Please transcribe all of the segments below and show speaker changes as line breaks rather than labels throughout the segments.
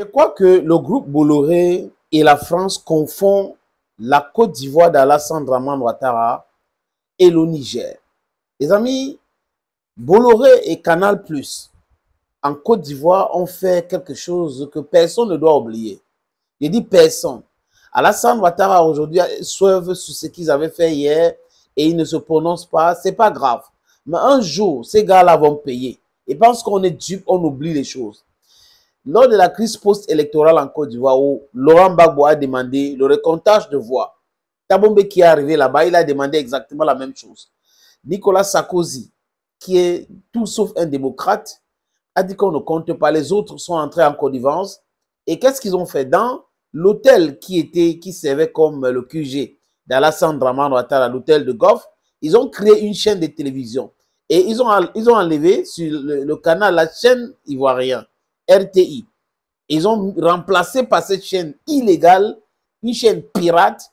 Je crois que le groupe Bolloré et la France confondent la Côte d'Ivoire d'Alassane Draman Ouattara et le Niger. Les amis, Bolloré et Canal Plus en Côte d'Ivoire ont fait quelque chose que personne ne doit oublier. Je dis personne. Alassane Ouattara aujourd'hui souvient sur ce qu'ils avaient fait hier et ils ne se prononcent pas. C'est pas grave. Mais un jour, ces gars-là vont payer. Et parce qu'on est dupe, on oublie les choses lors de la crise post-électorale en Côte d'Ivoire Laurent Bagbo a demandé le recomptage de voix, Tabombe qui est arrivé là-bas, il a demandé exactement la même chose. Nicolas Sarkozy, qui est tout sauf un démocrate, a dit qu'on ne compte pas, les autres sont entrés en Côte d'Ivoire Et qu'est-ce qu'ils ont fait dans l'hôtel qui était, qui servait comme le QG d'Alassane Draman Ouattara, l'hôtel de Goff, ils ont créé une chaîne de télévision. Et ils ont, ils ont enlevé sur le, le canal la chaîne ivoirienne. RTI. Ils ont remplacé par cette chaîne illégale une chaîne pirate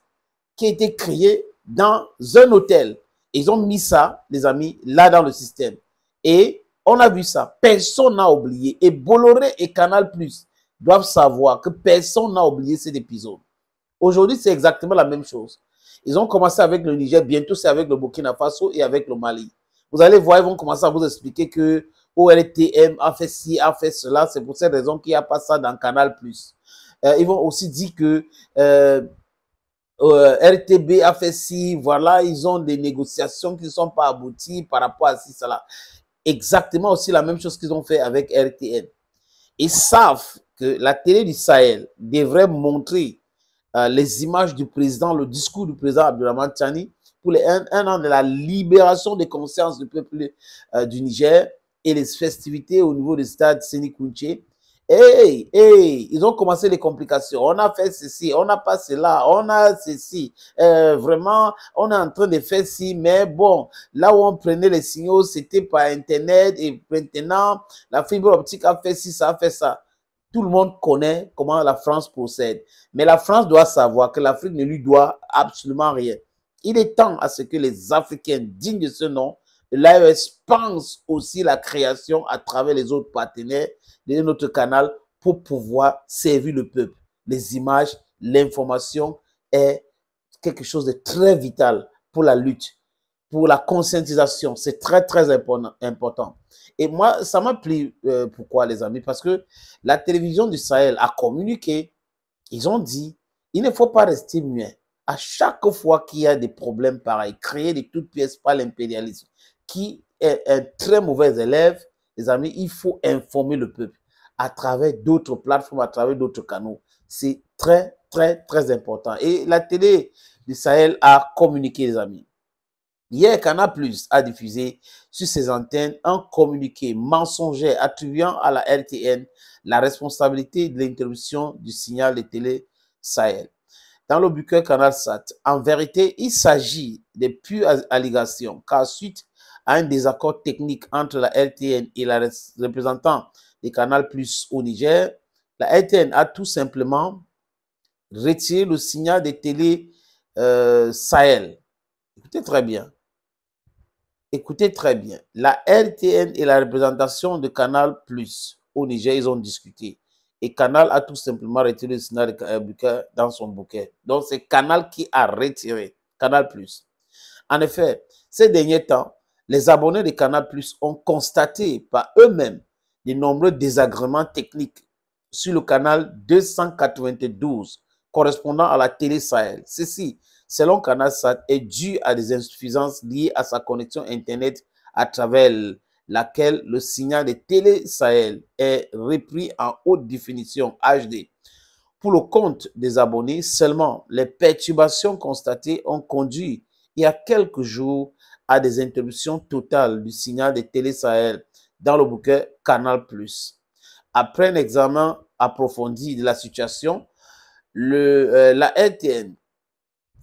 qui a été créée dans un hôtel. Ils ont mis ça, les amis, là dans le système. Et on a vu ça. Personne n'a oublié. Et Bolloré et Canal Plus doivent savoir que personne n'a oublié cet épisode. Aujourd'hui, c'est exactement la même chose. Ils ont commencé avec le Niger, bientôt c'est avec le Burkina Faso et avec le Mali. Vous allez voir, ils vont commencer à vous expliquer que O.R.T.M. a fait ci, a fait cela. C'est pour cette raison qu'il n'y a pas ça dans Canal+. Euh, ils vont aussi dire que euh, euh, RTB a fait ci, voilà, ils ont des négociations qui ne sont pas abouties par rapport à ci, cela. Exactement aussi la même chose qu'ils ont fait avec RTM. Ils savent que la télé du Sahel devrait montrer euh, les images du président, le discours du président Abdurrahman Tchani pour les un, an de la libération des consciences du peuple du Niger, et les festivités au niveau du stade Sénikunche. Hey, hey, ils ont commencé les complications. On a fait ceci, on n'a pas cela, on a ceci. Euh, vraiment, on est en train de faire ci, mais bon, là où on prenait les signaux, c'était par Internet et maintenant, la fibre optique a fait ci, ça a fait ça. Tout le monde connaît comment la France procède. Mais la France doit savoir que l'Afrique ne lui doit absolument rien. Il est temps à ce que les Africains dignes de ce nom L'AES pense aussi la création à travers les autres partenaires de notre canal pour pouvoir servir le peuple. Les images, l'information est quelque chose de très vital pour la lutte, pour la conscientisation. C'est très, très important. Et moi, ça m'a plu. Euh, pourquoi, les amis Parce que la télévision du Sahel a communiqué. Ils ont dit, il ne faut pas rester muet. À chaque fois qu'il y a des problèmes pareils, créer de toutes pièces par l'impérialisme, qui est, un très mauvais élève, les amis, il faut informer le peuple à travers d'autres plateformes, à travers d'autres canaux. C'est très, très, très important. Et la télé du Sahel a communiqué, les amis. Hier, Canal Plus a diffusé sur ses antennes un communiqué mensonger attribuant à la RTN la responsabilité de l'interruption du signal de télé Sahel. Dans le buquin Canal Sat, en vérité, il s'agit des pures allégations, car suite à un désaccord technique entre la LTN et la représentant des Canal Plus au Niger, la LTN a tout simplement retiré le signal des télé euh, Sahel. Écoutez très bien. Écoutez très bien. La LTN et la représentation de Canal Plus au Niger, ils ont discuté. Et Canal a tout simplement retiré le signal de dans son bouquet. Donc, c'est Canal qui a retiré Canal Plus. En effet, ces derniers temps, les abonnés de Canal Plus ont constaté par eux-mêmes de nombreux désagréments techniques sur le canal 292 correspondant à la télé Sahel. Ceci, selon CanalSat, est dû à des insuffisances liées à sa connexion Internet à travers laquelle le signal de télé Sahel est repris en haute définition HD. Pour le compte des abonnés, seulement les perturbations constatées ont conduit il y a quelques jours à des interruptions totales du signal de Télé Sahel dans le bouquet Canal+. Après un examen approfondi de la situation, euh, la RTN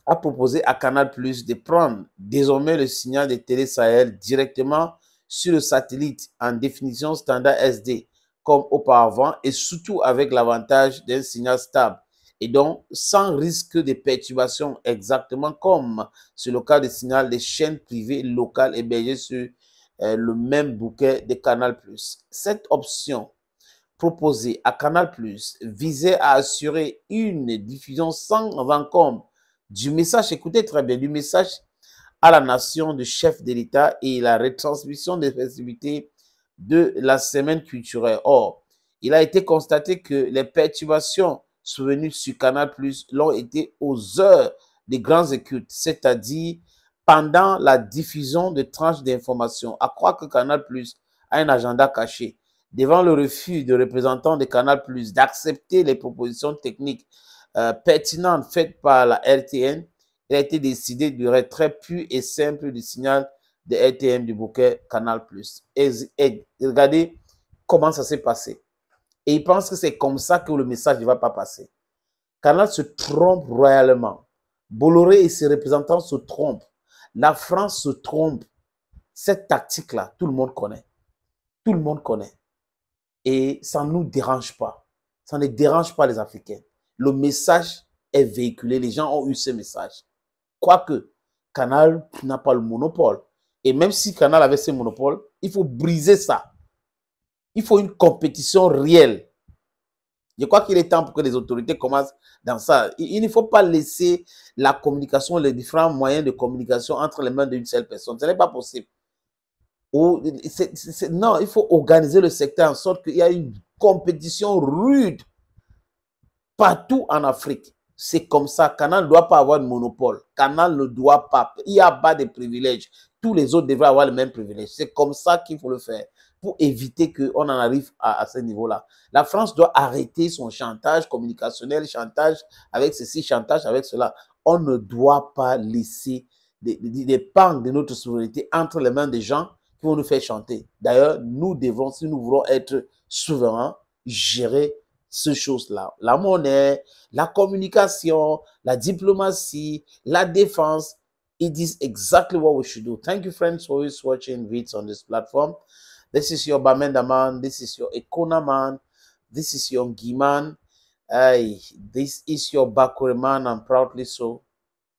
a proposé à Canal de prendre désormais le signal de Télé Sahel directement sur le satellite en définition standard SD, comme auparavant, et surtout avec l'avantage d'un signal stable et donc sans risque de perturbation, exactement comme sur le cas des signal des chaînes privées locales hébergées sur euh, le même bouquet de Canal+. Cette option proposée à Canal+, visait à assurer une diffusion sans rencontre du message, écoutez très bien, du message à la nation du chef de l'État et la retransmission des festivités de la semaine culturelle. Or, il a été constaté que les perturbations souvenus sur Canal Plus l'ont été aux heures des grands écoutes, c'est-à-dire pendant la diffusion de tranches d'informations. À croire que Canal a un agenda caché. Devant le refus de représentants de Canal d'accepter les propositions techniques euh, pertinentes faites par la RTN, il a été décidé du retrait pur et simple du signal de RTM du bouquet Canal Plus. et regardez comment ça s'est passé. Et ils pensent que c'est comme ça que le message ne va pas passer. Canal se trompe royalement. Bolloré et ses représentants se trompent. La France se trompe. Cette tactique-là, tout le monde connaît. Tout le monde connaît. Et ça ne nous dérange pas. Ça ne dérange pas les Africains. Le message est véhiculé. Les gens ont eu ce message. Quoique, Canal n'a pas le monopole. Et même si Canal avait ce monopole, il faut briser ça. Il faut une compétition réelle. Je crois qu'il est temps pour que les autorités commencent dans ça. Il, ne faut pas laisser la communication, les différents moyens de communication entre les mains d'une seule personne. Ce n'est pas possible. non, il faut organiser le secteur en sorte qu'il y ait une compétition rude partout en Afrique. C'est comme ça. Canal ne doit pas avoir de monopole. Canal ne doit pas. Il y a pas de privilèges. Tous les autres devraient avoir le même privilège. C'est comme ça qu'il faut le faire pour éviter qu'on en arrive à, ce niveau-là. La France doit arrêter son chantage communicationnel, chantage avec ceci, chantage avec cela. On ne doit pas laisser des, pans de notre souveraineté entre les mains des gens qui vont nous faire chanter. D'ailleurs, nous devons, si nous voulons être souverains, gérer ces choses-là. La monnaie, la communication, la diplomatie, la défense. It is exactly what we should do. Thank you, friends, for always watching Vids on this platform. This is your Bamenda man. This is your Ekona man. This is your Ngi man. this is your Bakure man. and proudly so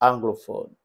Anglophone.